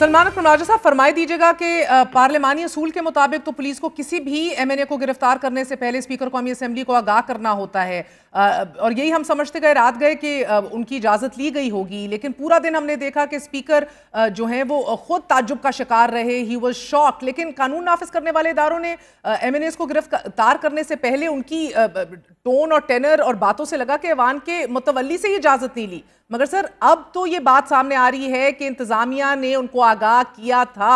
सलमान अकरम राजा साहब फरमाई दीजिएगा कि पार्लियामानी असूल के मुताबिक तो पुलिस को किसी भी एम एन ए को गिरफ्तार करने से पहले स्पीकर कौमी असम्बली को आगाह करना होता है और यही हम समझते गए रात गए कि उनकी इजाज़त ली गई होगी लेकिन पूरा दिन हमने देखा कि स्पीकर जो हैं वो खुद ताजुब का शिकार रहे ही वॉज शॉक लेकिन कानून नाफिज करने वाले इदारों ने एम एन को गिरफ्तार करने से पहले उनकी टोन और टेनर और बातों से लगा कि अवान के मुतवली से ही इजाज़त नहीं ली मगर सर अब तो ये बात सामने आ रही है कि इंतजामिया ने उनको आगाह किया था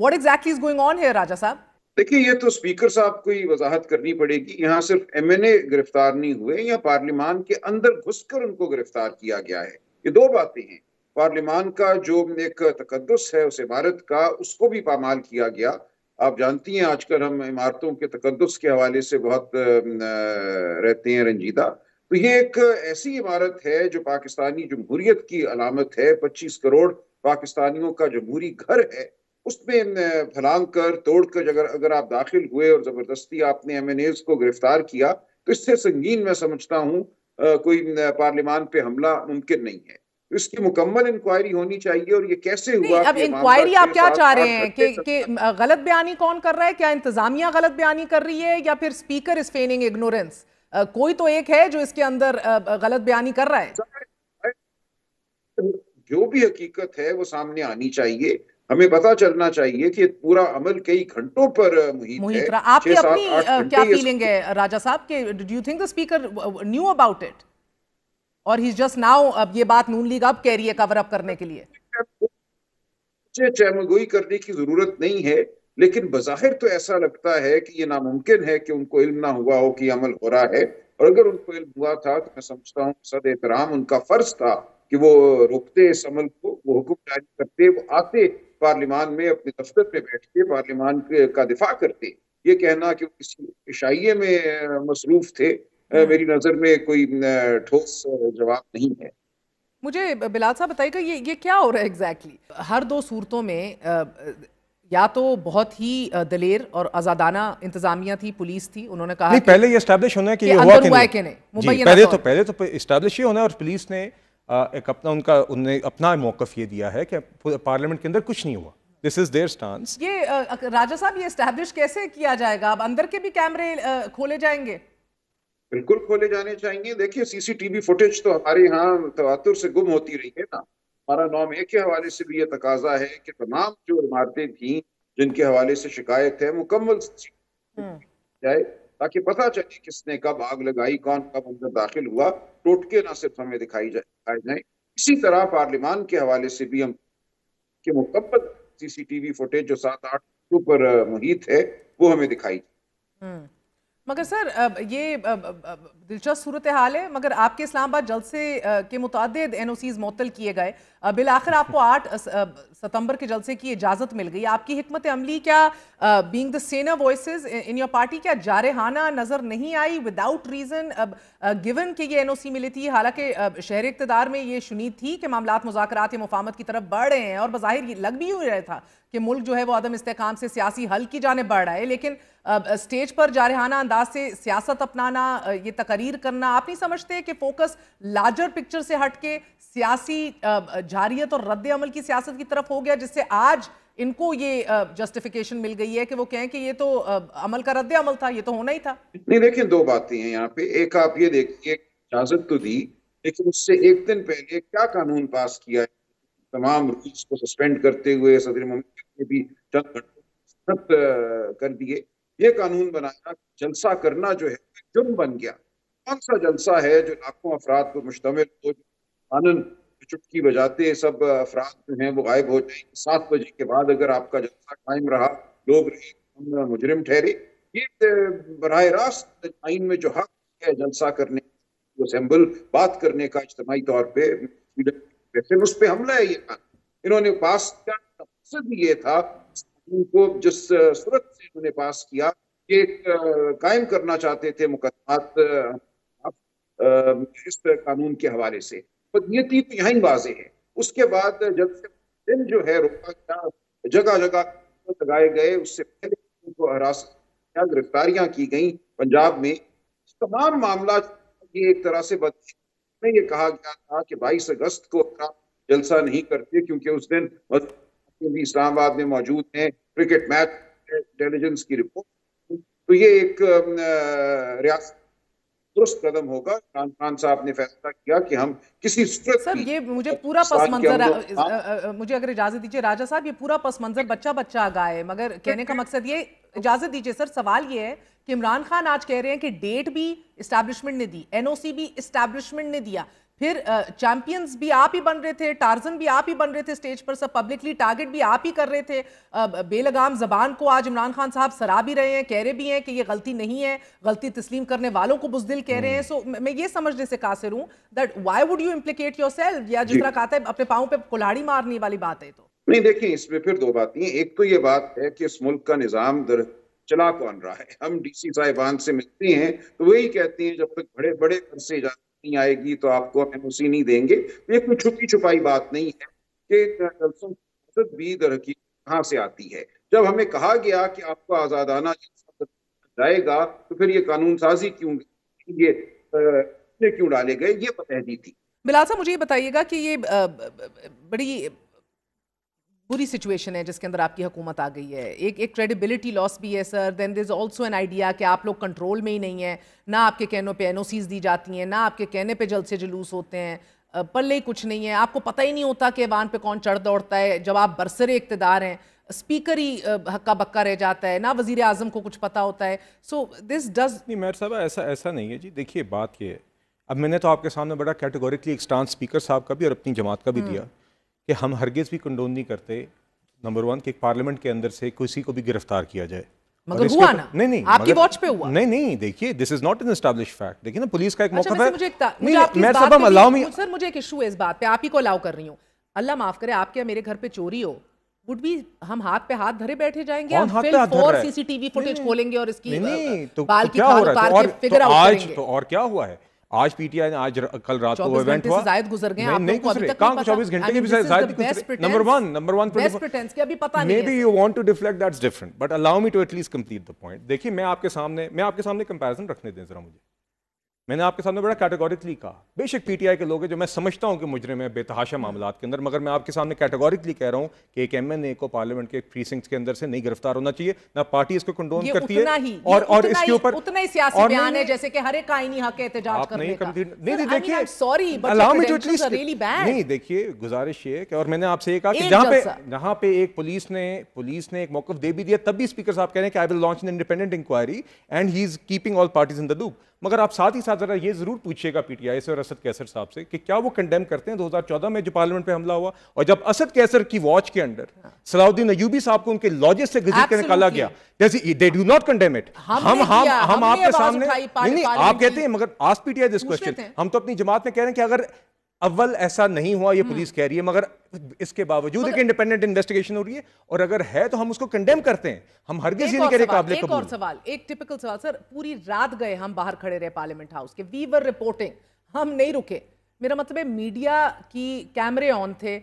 what exactly is going on है राजा साहब देखिए ये तो स्पीकर साहब को ही वजाहत करनी पड़ेगी यहाँ सिर्फ एमएनए गिरफ्तार नहीं हुए या पार्लियमान के अंदर घुसकर उनको गिरफ्तार किया गया है ये दो बातें हैं पार्लियमान का जो एक तकदस है उस इमारत का उसको भी पामाल किया गया आप जानती हैं आजकल हम इमारतों के तकदस के हवाले से बहुत रहते हैं रंजीदा तो ये एक ऐसी इमारत है जो पाकिस्तानी जमहूरियत की अलामत है पच्चीस करोड़ पाकिस्तानियों का जमहूरी घर है उसमें फलांग कर तोड़ कर अगर अगर आप दाखिल हुए और जबरदस्ती आपने एम एन एज को गिरफ्तार किया तो इससे संगीन मैं समझता हूँ कोई पार्लियमान पे हमला मुमकिन नहीं है इसकी मुकम्मल इंक्वायरी होनी चाहिए और ये कैसे हुआ अब इंक्वायरी आप क्या चाह रहे हैं कि, कि गलत बयानी कौन कर रहा है क्या इंतजामिया गलत बयानी कर रही है या फिर स्पीकर इज फेनिंग इग्नोरेंस कोई तो एक है जो इसके अंदर गलत बयानी कर रहा है जो भी हकीकत है वो सामने आनी चाहिए हमें पता चलना चाहिए कि पूरा अमल कई घंटों पर मुहित मुहित है आपकी अपनी क्या फीलिंग है राजा साहब के do you think the speaker knew about it और ही जस्ट नाउ अब ये बात नून लीग अब कह रही है कवर अप करने के लिए चैमगोई करने की जरूरत नहीं है लेकिन बज़ाहिर तो ऐसा लगता है कि ये नामुमकिन है कि उनको इल्म ना हुआ हो कि अमल हो रहा है और अगर उनको इल्म हुआ था तो मैं समझता हूँ सद एहतराम उनका फर्ज था कि वो रोकते इस अमल को वो हुक्म जारी करते वो आते पार्लियामान में अपने दफ्तर पे बैठते पार्लियामान का दिफा करते ये कहना कि किसी इशाइये में मसरूफ थे हम्म। मेरी नज़र में कोई ठोस जवाब नहीं है मुझे बिलाल साहब बताइएगा ये ये क्या हो रहा है एग्जैक्टली exactly? हर दो सूरतों में या तो बहुत ही दलेर और आजादाना इंतजामिया थी पुलिस थी उन्होंने कहा नहीं पहले ये स्टैब्लिश होना है कि ये हुआ कि नहीं, नहीं। मुंबई पहले तो, तो पहले तो स्टैब्लिश ही होना है और पुलिस ने एक अपना उनका उन्होंने अपना मौकफ ये दिया है कि पार्लियामेंट के अंदर कुछ नहीं हुआ दिस इज देयर स्टांस ये राजा साहब ये स्टैब्लिश कैसे किया जाएगा अब अंदर के भी कैमरे खोले जाएंगे बिल्कुल खोले जाने चाहिए देखिए सीसीटीवी फुटेज तो हमारे यहाँ तवातुर से गुम होती रही है ना हमारा नॉम एक के हवाले से भी ये तकाजा है कि तमाम जो इमारतें थी जिनके हवाले से शिकायत है मुकम्मल हम्म। जाए ताकि पता चले किसने कब आग लगाई कौन कब अंदर दाखिल हुआ टोटके ना सिर्फ हमें दिखाई जाए जाए इसी तरह पार्लियमान के हवाले से भी हम के मुकम्मल सीसीटीवी फुटेज जो सात आठ पर मुहित है वो हमें दिखाई जाए हम्म। मगर सर ये दिलचस्प सूरत हाल है मगर आपके इस्लामाबाद जलसे के मुतद एन ओ सीज़ मअतल किए गए बिल आखिर आपको आठ सितंबर के जलसे की इजाज़त मिल गई आपकी हमत अमली क्या being the senior voice in your party क्या जारहाना नज़र नहीं आई विदाउट रीज़न गिवन के ये एन ओ सी मिली थी हालांकि शहर इकतदार में ये शुनीद थी कि मामला मुजाकर मुफामत की तरफ बढ़ रहे हैं और बाहिर ये लग भी हो रहा था कि मुल्क जो है वो आदम इसकाम से सियासी हल की जाने बढ़ रहा है लेकिन स्टेज पर जारहाना अंदाज से सियासत अपनाना ये तकरीर करना आप नहीं समझते कि फोकस लार्जर पिक्चर से हट के सियासी जारियत और रद्द अमल की सियासत की तरफ हो गया जिससे आज इनको ये जस्टिफिकेशन मिल गई है कि वो कहें कि ये तो अमल का रद्द अमल था ये तो होना ही था नहीं देखिए दो बातें हैं यहाँ पे एक आप ये देखिए इजाजत तो दी लेकिन उससे एक दिन पहले क्या कानून पास किया है तमाम रूल्स को सस्पेंड करते हुए सदर ने भी चंद घंटों कर दिए ये कानून बनाया जलसा करना जो है जुर्म बन गया कौन सा जलसा है जो लाखों अफराद को मुश्तमिल हो आनंद चुटकी बजाते सब अफराद जो है वो गायब हो जाएंगे सात बजे के बाद अगर आपका जलसा कायम रहा लोग मुजरिम ठहरे ये बर रास्त आइन में जो हक है जलसा करने जो बात करने का इज्तमी तौर पर सकते उस पर हमला है ये था इन्होंने पास किया मकसद ये था उनको जिस सूरत से इन्होंने पास किया ये कायम करना चाहते थे मुकदमात इस कानून के हवाले से बदनीति तो यहाँ वाजे है उसके बाद जब से दिन जो है रोका गया जगह जगह लगाए गए उससे पहले उनको हरासत गिरफ्तारियां की गई पंजाब में तमाम मामला ये एक तरह से बदनीति में ये कहा गया था कि 22 अगस्त को अपना जलसा नहीं करते क्योंकि उस दिन भी इस्लामाबाद में मौजूद हैं क्रिकेट मैच इंटेलिजेंस की रिपोर्ट तो ये एक रियासत कदम होगा इमरान खान साहब ने फैसला किया कि हम किसी सर ये मुझे पूरा पस मंजर मुझे अगर इजाजत दीजिए राजा साहब ये पूरा पस मंजर बच्चा बच्चा आगा है मगर कहने का मकसद ये इजाजत दीजिए सर सवाल ये है कि इमरान खान आज कह रहे हैं कि डेट भी इस्टेब्लिशमेंट ने दी एनओसी भी इस्टेब्लिशमेंट ने दिया फिर चैंपियंस uh, भी आप ही बन रहे थे टार्जन भी आप ही बन रहे थे स्टेज पर सब पब्लिकली टारगेट भी आप ही कर रहे थे uh, बेलगाम जबान को आज इमरान खान साहब सरा भी रहे हैं कह रहे भी हैं कि ये गलती नहीं है गलती तस्लीम करने वालों को बुजदिल कह रहे हैं सो हम्म। मैं ये समझने से कासिर हूँ that why would you implicate yourself या जिस तरह कहता है अपने पाओं पर कुल्हाड़ी मारने वाली बात है तो नहीं देखिए इसमें फिर दो बात नहीं एक तो ये बात है कि इस मुल्क का निज़ाम चला कौन रहा है हम डीसी साहिबान से मिलते हैं तो वही कहते हैं जब तक बड़े बड़े घर से इजाजत नहीं आएगी तो आपको हम एन नहीं देंगे तो ये कोई छुपी छुपाई बात नहीं है कि जलसों भी दरकी कहाँ से आती है जब हमें कहा गया कि आपको आज़ादाना जाएगा तो फिर ये कानून साजी क्यों ये क्यों डाले गए ये बतहदी थी बिलासा मुझे ये बताइएगा कि ये बड़ी बुरी सिचुएशन है जिसके अंदर आपकी हुकूमत आ गई है एक एक क्रेडिबिलिटी लॉस भी है sir then there is also an idea कि आप लोग कंट्रोल में ही नहीं है ना आपके कहनों पे एन दी जाती हैं ना आपके कहने पे से जुलूस होते हैं पल्ले ही कुछ नहीं है आपको पता ही नहीं होता कि वान पे कौन चढ़ दौड़ता है जब आप बरसर इकतदार हैं स्पीकर ही हक्का बक्का रह जाता है ना वजीर अजम को कुछ पता होता है सो दिस डज नहीं मैर साहब ऐसा ऐसा नहीं है जी देखिए बात ये है अब मैंने तो आपके सामने बड़ा कैटेगोरिकली एक स्टांस स्पीकर साहब का भी और अपनी जमात का भी हम्म। दिया कि हम हरगिज़ भी कंडोन नहीं करते नंबर वन कि पार्लियामेंट के अंदर से किसी को भी गिरफ्तार किया जाए मगर हुआ ना नहीं नहीं आपकी वॉच पे हुआ नहीं नहीं देखिए this is not an establish fact देखिए ना पुलिस का एक अच्छा, मौका था मुझे नहीं मैं सब हम अलाउ मी सर मुझे एक इशू है इस बात पे आप ही को अलाउ कर रही हूं अल्लाह माफ करे आपके मेरे घर पे चोरी हो वुड बी हम हाथ पे हाथ धरे बैठे जाएंगे हम हाथ पे हाथ धर सीसीटीवी फुटेज खोलेंगे और इसकी नहीं तो क्या हो रहा है तो और फिगर तो आउट करेंगे तो और क्या हुआ है आज पीटीआई ने आज कल रात को इवेंट हुआ जायद गुजर गए नहीं गुजरे 24 घंटे के भी नंबर 1 नंबर 1 बेस्ट के अभी पता नहीं maybe you want to deflect that's different but allow me to at least complete the point देखिए मैं आपके सामने मैं आपके सामने कंपैरिजन रखने दें जरा मुझे मैंने आपके सामने बड़ा कैटेगोरिकली कहा बेशक पीटीआई के लोग हैं जो मैं समझता हूं कि मुजरिम है बेतहाशा मामला के अंदर मगर मैं आपके सामने कैटेगोरिकली कह रहा हूं कि एक एमएनए को पार्लियामेंट के प्रीसिंक्ट के अंदर से नहीं गिरफ्तार होना चाहिए ना पार्टी इसको कंट्रोल करती है और और इसके ऊपर उतना ही सियासी बयान है जैसे कि हर एक आईनी हक नहीं देखिए गुजारिश ये और मैंने आपसे ये कहा कि जहां पे जहां पे एक पुलिस ने पुलिस ने एक मौकफ दे भी दिया तब भी स्पीकर साहब कह रहे हैं कि I will launch in independent inquiry and he is keeping all parties in the loop मगर आप साथ ही साथ ज़रा ये ज़रूर पूछिएगा पीटीआई से और असद कैसर साहब से कि क्या वो कंडेम करते हैं 2014 में जो पार्लियामेंट पे हमला हुआ और जब असद कैसर की वॉच के अंडर हाँ। सलाउद्दीन अयूबी साहब को उनके लॉजेस से गजीत के निकाला गया जैसे they do not condemn it हम हम हम आपके सामने नहीं आप कहते हैं मगर आस्क पीटीआई दिस क्वेश्चन हम तो अपनी जमात में कह रहे हैं कि अगर अव्वल ऐसा नहीं हुआ ये हम्म। पुलिस कह रही है मगर इसके बावजूद एक इंडिपेंडेंट इन्वेस्टिगेशन हो रही है और अगर है तो हम उसको कंडेम करते हैं हम हर किसी नहीं कह रहे काबिल एक और सवाल एक टिपिकल सवाल सर पूरी रात गए हम बाहर खड़े रहे पार्लियामेंट हाउस के वी वर रिपोर्टिंग हम नहीं रुके मेरा मतलब है मीडिया की कैमरे ऑन थे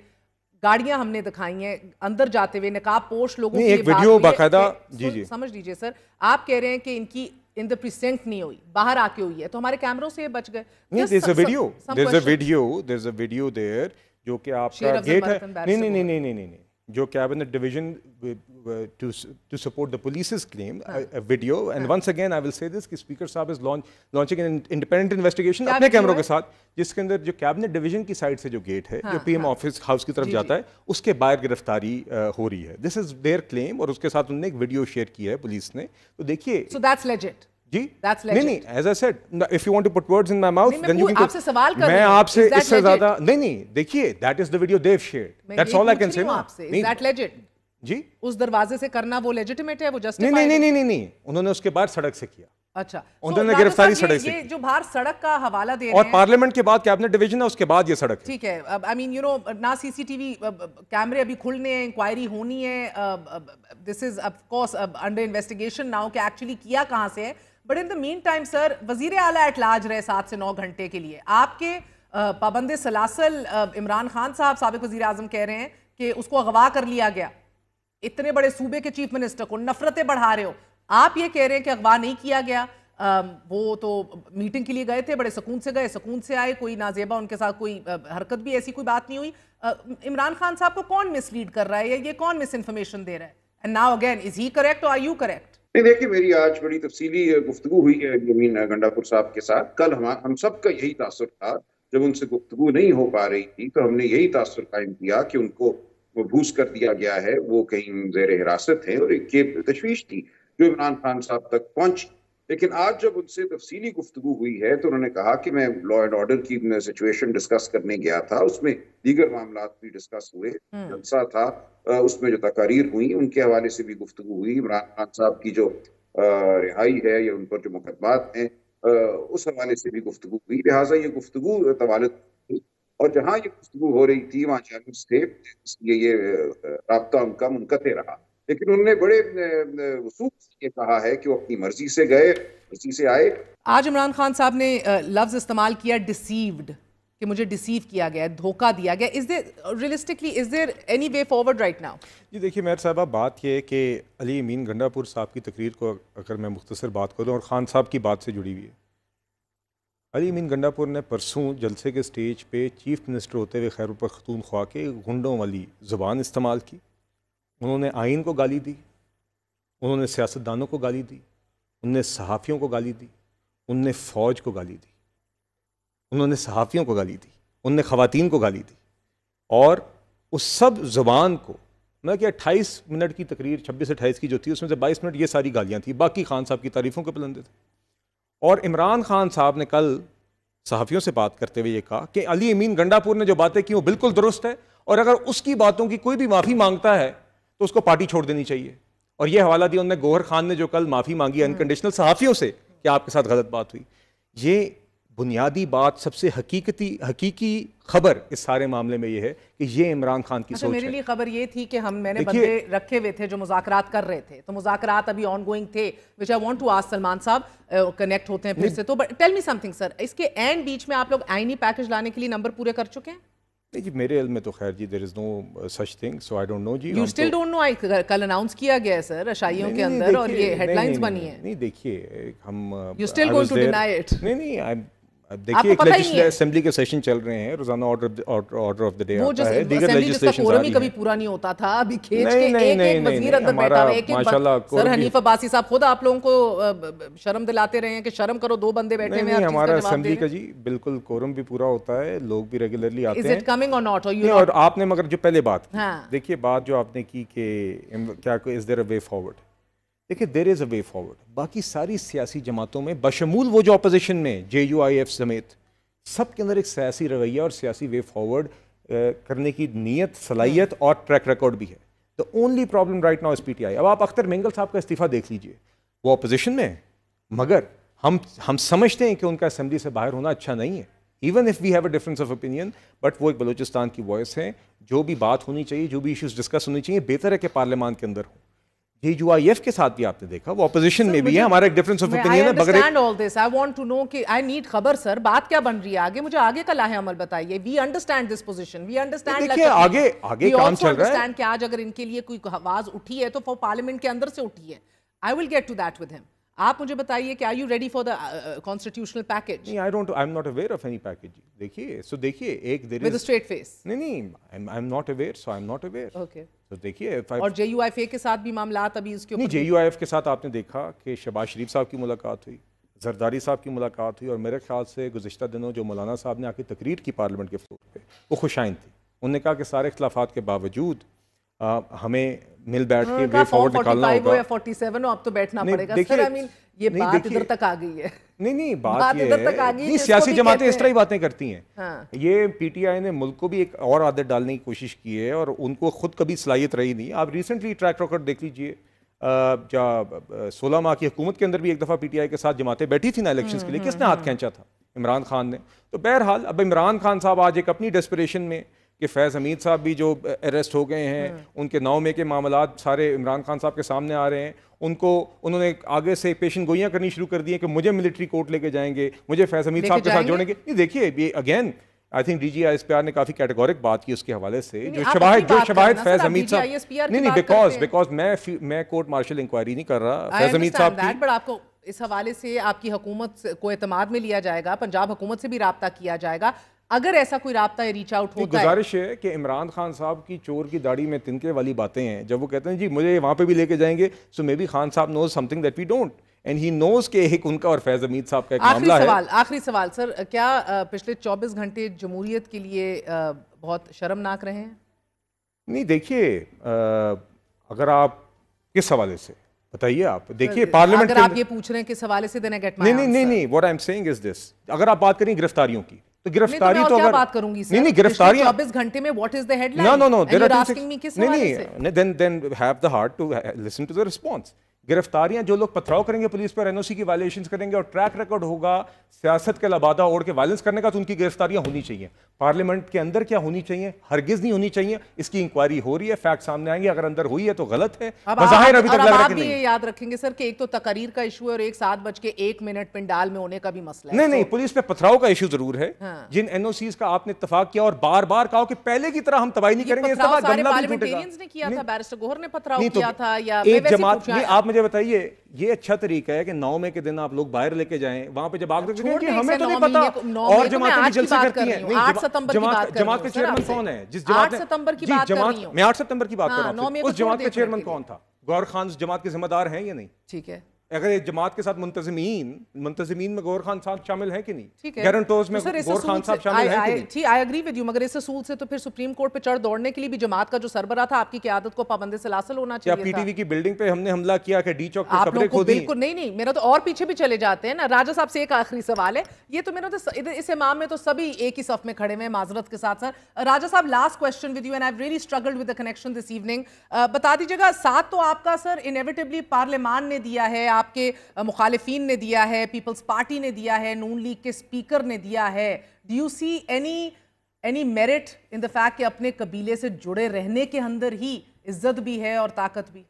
गाड़ियां हमने दिखाई हैं अंदर जाते हुए नकाब पोश लोगों की एक वीडियो बाकायदा जी जी समझ लीजिए सर आप कह रहे हैं कि इनकी इन द प्रिसेंट नहीं हुई बाहर आके हुई है तो हमारे कैमरों से बच गए नहीं there is a video there is a video there is a video there जो कि आपका गेट है नहीं नहीं नहीं नहीं नहीं नहीं जो cabinet division to support the police claim video and once again I will say this कि स्पीकर साहब is launch launching an independent investigation अपने कैमरों के साथ जिसके अंदर जो कैबिनेट डिवीजन की साइड से जो गेट है जो पीएम ऑफिस हाउस की तरफ जाता है उसके बाहर गिरफ्तारी uh, हो रही है दिस इज देयर क्लेम और उसके साथ उन्होंने एक वीडियो शेयर किया है पुलिस ने तो देखिए सो दैट्स लेजेंड जी नहीं नहीं as I said if you want to put words in my mouth then you आपसे सवाल कर मैं आपसे इससे ज्यादा नहीं नहीं देखिए that is the video they've shared that's all I can say that लेजिट जी उस दरवाजे से करना वो लेजिटिमेट है वो नहीं नहीं नहीं नहीं नहीं उन्होंने उसके बाद सड़क से किया अच्छा उन्होंने गिरफ्तारी सड़क से जो बाहर सड़क का हवाला दे और पार्लियामेंट के बाद कैबिनेट डिवीजन है उसके बाद ये सड़क ठीक है आई मीन यू नो ना सीसीटीवी कैमरे अभी खुलने हैं इंक्वायरी होनी है this is of course under investigation now कि एक्चुअली किया कहां से है but in the meantime sir वजीर आला एट लार्ज रहे सात से नौ घंटे के लिए आपके पाबंद सलासल इमरान खान साहब सबक वजी अजम कह रहे हैं कि उसको अगवा कर लिया गया इतने बड़े सूबे के चीफ मिनिस्टर को नफरतें बढ़ा रहे हो आप ये कह रहे हैं कि अगवा नहीं किया गया आ, वो तो मीटिंग के लिए गए थे बड़े सुकून से गए सुकून से आए कोई नाजेबा उनके साथ कोई हरकत भी ऐसी कोई बात नहीं हुई इमरान खान साहब को कौन मिसलीड कर रहा है या ये कौन मिस इन्फॉर्मेशन दे रहा है and now again is he correct और आर यू करेक्ट नहीं देखिए मेरी आज बड़ी तफसीली गुफ्तु हुई है जमीन गंडापुर साहब के साथ कल हम हम सब का यही तासर था जब उनसे गुफ्तु नहीं हो पा रही थी तो हमने यही तासर कायम किया कि उनको मबूस कर दिया गया है वो कहीं जेर हिरासत हैं और ये तशवीश थी जो इमरान खान साहब तक पहुंची लेकिन आज जब उनसे तफसीली गुफ्तु हुई है तो उन्होंने कहा कि मैं लॉ एंड ऑर्डर की सिचुएशन डिस्कस करने गया था उसमें दीगर मामला भी डिस्कस हुए हम्म। जलसा था उसमें जो तकारीर हुई उनके हवाले से भी गुफ्तु हुई इमरान खान साहब की जो रिहाई है या उन पर जो मुकदमात हैं उस हवाले से भी गुफ्तु हुई लिहाजा ये गुफ्तु तवाल और जहाँ ये गुफ्तु हो रही थी वहाँ चैनल्स थे इसलिए ये रबता उनका मुनकते रहा लेकिन उन्होंने बड़े वसूख ये कहा है कि वो अपनी मर्जी से गए मर्जी से आए आज इमरान खान साहब ने लफ्ज इस्तेमाल किया डिसीव्ड कि मुझे डिसीव किया गया धोखा दिया गया is there realistically is there any way forward right now जी देखिए मेहर साहबा बात यह है कि अली अमीन गंडापुर साहब की तकरीर को अगर मैं मुख्तर बात करूँ और ख़ान साहब की बात से जुड़ी हुई है अली अमीन गंडापुर ने परसों जलसे के स्टेज पे चीफ मिनिस्टर होते हुए खैर पर खतून ख्वा के गुंडों वाली ज़ुबान इस्तेमाल की उन्होंने आइन को गाली दी उन्होंने सियासतदानों को गाली दी उनने सहाफ़ियों को गाली दी उनने फ़ौज को गाली दी उन्होंने सहाफ़ियों को गाली दी उनने ख़वान को गाली दी और उस सब जुबान को मैं कि अट्ठाईस मिनट की तकरीर छब्बीस अट्ठाईस की जो थी उसमें से बाईस मिनट ये सारी गालियाँ थी बाकी खान साहब की तारीफ़ों के बुलंदे थे और इमरान खान साहब ने कल सहाफ़ियों से बात करते हुए ये कहा कि अली अमीन गंडापुर ने जो बातें की वो बिल्कुल दुरुस्त है और अगर उसकी बातों की कोई भी माफ़ी मांगता है तो उसको पार्टी छोड़ देनी चाहिए और ये हवाला दिया उन्होंने गोहर खान ने जो कल माफ़ी मांगी अनकंडीशनल सहाफ़ियों से कि आपके साथ गलत बात हुई ये बुनियादी बात सबसे हकीकती हकीकी खबर इस सारे मामले में ये है कि ये इमरान खान की अच्छा, सोच मेरे लिए खबर ये थी कि हम मैंने बंदे रखे हुए थे जो मुजाकरात कर रहे थे तो मुजाकरात अभी ऑन गोइंग थे which I want to ask Salman साहब कनेक्ट होते हैं फिर से तो but tell me something sir इसके एंड बीच में आप लोग आईनी पैकेज लाने के लिए नंबर पूरे कर चुके हैं नहीं जी मेरे में तो खैर जी there is no such thing so I don't know जी you still don't know I कल अनाउंस किया गया है सर अशाइयों के अंदर और ये हेडलाइंस बनी है नहीं देखिए हम you still going to deny it नहीं नहीं आई देखिए एक असेंबली के सेशन चल रहे हैं रोजाना order order of the day आता है दीगर लेजिस्लेशन फोरम ही कभी पूरा नहीं होता था अभी खींच के एक एक वजीर अंदर बैठा है कि माशाल्लाह सर हनीफ अब्बासी साहब खुद आप लोगों को शर्म दिलाते रहे हैं कि शर्म करो दो बंदे बैठे हुए हैं हमारा असेंबली का जी बिल्कुल कोरम भी पूरा होता है लोग भी रेगुलरली आते हैं इज इट कमिंग और नॉट और और आपने मगर जो पहले बात हाँ। देखिए बात जो आपने की कि क्या is there a way forward देखिए there is a way forward बाकी सारी सियासी जमातों में बशमूल वो जो अपोजिशन में जे यू आई एफ समेत सब के अंदर एक सियासी रवैया और सियासी वे फॉरवर्ड करने की नीयत सलाहियत हम्म। और ट्रैक रिकॉर्ड भी है the only problem right now is P T I अब आप अख्तर मेंगल साहब का इस्तीफ़ा देख लीजिए वो अपोजिशन में है मगर हम हम समझते हैं कि उनका असम्बली से बाहर होना अच्छा नहीं है even if we have a difference of opinion but वो एक बलोचिस्तान की वॉइस है जो भी बात होनी चाहिए जो भी इश्यूज डिस्कस होनी चाहिए बेहतर है कि पार्लियामान के अंदर हो ये यूआईएफ के साथ भी आपने देखा वो ऑपोजिशन में भी है हमारा एक डिफरेंस ऑफ ओपिनियन है बगैर all this I want to know कि आई नीड खबर सर बात क्या बन रही है आगे मुझे आगे का लाहे अमल बताइए we understand this position we understand देखिए आगे आगे काम चल रहा है कि आज अगर इनके लिए कोई आवाज उठी है तो पार्लियामेंट के अंदर से उठी है I will get to that with him आप मुझे बताइए कि are you ready for the constitutional package नहीं I don't I am not aware of any package देखिए सो देखिए एक देयर इज स्ट्रेट फेस नहीं नहीं I am not aware so I am not aware okay तो देखिए और JUIF के साथ भी मामला अभी उसके ऊपर जेयूआईएफ के साथ आपने देखा कि शहबाज शरीफ साहब की मुलाकात हुई जरदारी साहब की मुलाकात हुई और मेरे ख्याल से गुजशत दिनों जो मौलाना साहब ने आके तकरीर की पार्लियामेंट के फ्लोर पे वो खुशाइन थी उन्होंने कहा कि सारे इख्लाफात के बावजूद हमें मिल बैठ के वे हाँ, फॉरवर्ड निकालना होगा या 47 हो आप तो बैठना पड़ेगा सर आई मीन ये बात इधर तक आ गई है नहीं नहीं बात, बात ये है नहीं सियासी जमातें इस तरह ही बातें करती हैं हाँ। ये पीटीआई ने मुल्क को भी एक और आदत डालने की कोशिश की है और उनको खुद कभी सलाहियत रही नहीं आप रिसेंटली ट्रैक रिकॉर्ड देख लीजिए सोलह माह की हुकूमत के अंदर भी एक दफ़ा पीटीआई के साथ जमातें बैठी थी ना इलेक्शन हम्म, के लिए हम्म, किसने हाथ हम्म। खींचा था इमरान खान ने तो बहरहाल अब इमरान खान साहब आज एक अपनी डेस्परेशन में कि फैज़ हमीद साहब भी जो अरेस्ट हो गए हैं हाँ। उनके नाव में के मामला सारे इमरान खान साहब के सामने आ रहे हैं उनको उन्होंने आगे से पेशन गोइयाँ करनी शुरू कर दी हैं कि मुझे मिलिट्री कोर्ट लेके जाएंगे मुझे फैज़ हमीद साहब के साथ जोड़ेंगे ये देखिए ये again I think DG ISPR ने काफी कैटेगोरिक बात की उसके हवाले से जो शबाहत जो शबाहत फैज हमीद साहब नहीं नहीं बिकॉज बिकॉज मैं मैं कोर्ट मार्शल इंक्वायरी नहीं कर रहा फैज हमीद साहब इस हवाले से आपकी हुकूमत को अतमाद में लिया जाएगा पंजाब हुकूमत से भी रबता किया जाएगा अगर ऐसा कोई रहा रीच आउट होता गुजारिश है कि इमरान खान साहब की चोर की दाढ़ी में तिनके वाली बातें हैं जब वो कहते हैं जी मुझे वहां पे भी लेके जाएंगे सो मे बी खान साहब knows something that we don't and he knows के एक उनका और फैज अमीद साहब का एक मामला सवाल आखिरी सवाल सर क्या पिछले 24 घंटे जमहूरियत के लिए बहुत शर्मनाक रहे हैं नहीं देखिए अगर आप किस हवाले से बताइए आप देखिए पार्लियामेंट आप ये पूछ रहे हैं किस हवाले से देना गेट नहीं नहीं नहीं what I am saying is this अगर आप बात करें गिरफ्तारियों की तो, तो गिरफ्तारी तो, अगर बात करूंगी नहीं नहीं गिरफ्तारी चौबीस घंटे में what is the headline no no no are नहीं नहीं then then have the heart to listen to the response गिरफ्तारियां जो लोग पथराव करेंगे पुलिस पर एनओसी की वायलेशन करेंगे और ट्रैक रिकॉर्ड होगा सियासत के लबादा ओढ़ के वायलेंस करने का तो उनकी गिरफ्तारियां होनी चाहिए पार्लियामेंट के अंदर क्या होनी चाहिए हरगिज नहीं होनी चाहिए इसकी इंक्वायरी हो रही है फैक्ट सामने आएंगे अगर अंदर हुई है तो गलत है याद रखेंगे सर कि एक तो तकरीर का इशू है और एक सात बज के एक मिनट पिंडाल में होने का भी मसला नहीं नहीं पुलिस पे पथराव का इशू जरूर है हाँ। जिन एनओसी का आपने इतफाक किया और बार बार कहा कि पहले की तरह हम तबाही नहीं करेंगे किया था बैरिस्टर गोहर ने पथराव तो किया था या आप मुझे बताइए ये अच्छा तरीका है कि नौ में के दिन आप लोग बाहर लेके जाए वहां पे जब आग लग क्योंकि हमें तो नहीं पता और जमात की जलसे करती है जमात का चेयरमैन कौन है जिस जमात सितंबर की जमात मैं आठ सितंबर की बात कर हाँ, रहा हूँ उस जमात का चेयरमैन कौन था गौर खान जमात के जिम्मेदार हैं या नहीं ठीक है अगर ये जमात के साथ मुंतजमीन मुंतजमीन में गौर खान साहब शामिल है कि नहीं ठीक है में तो गौर खान साहब शामिल है ठीक आई एग्री विद यू मगर इस असूल से तो फिर सुप्रीम कोर्ट पे चढ़ दौड़ने के लिए भी जमात का जो सरबरा था आपकी क्यादत को पाबंदी से हासिल होना चाहिए पीटीवी की बिल्डिंग पे हमने हमला किया कि डी चौक पे कब्रें बिल्कुल नहीं नहीं मेरा तो और पीछे भी चले जाते हैं ना राजा साहब से एक आखिरी सवाल है ये तो मेरा तो इस इमाम में तो सभी एक ही सफ में खड़े हुए माजरत के साथ सर राजा साहब last question with you and I really struggled with the connection this evening बता दीजिएगा साथ तो आपका सर इनएविटेबली पार्लियामान ने दिया है आपके मुखालफन ने दिया है पीपल्स पार्टी ने दिया है नून लीग के स्पीकर ने दिया है do you see any any merit in the fact कि अपने कबीले से जुड़े रहने के अंदर ही इज्जत भी है और ताकत भी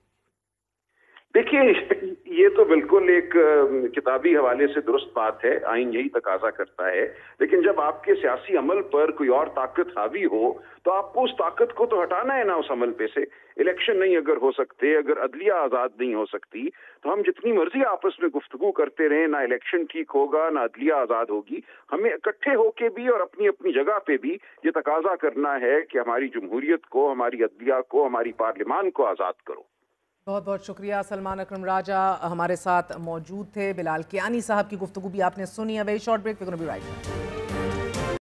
देखिए ये तो बिल्कुल एक किताबी हवाले से दुरुस्त बात है आइन यही तकाजा करता है लेकिन जब आपके सियासी अमल पर कोई और ताकत हावी हो तो आपको उस ताकत को तो हटाना है ना उस अमल पे से इलेक्शन नहीं अगर हो सकते अगर अदलिया आज़ाद नहीं हो सकती तो हम जितनी मर्जी आपस में गुफ्तगु करते रहें ना इलेक्शन ठीक होगा ना अदलिया आज़ाद होगी हमें इकट्ठे होके भी और अपनी अपनी जगह पे भी ये तकाजा करना है कि हमारी जमहूरियत को हमारी अदलिया को हमारी पार्लियामान को आज़ाद करो बहुत बहुत शुक्रिया सलमान अक्रम राजा हमारे साथ मौजूद थे बिलाल कियानी साहब की गुफ्तु भी आपने सुनी अवे शॉर्ट ब्रेक फिर बी राइट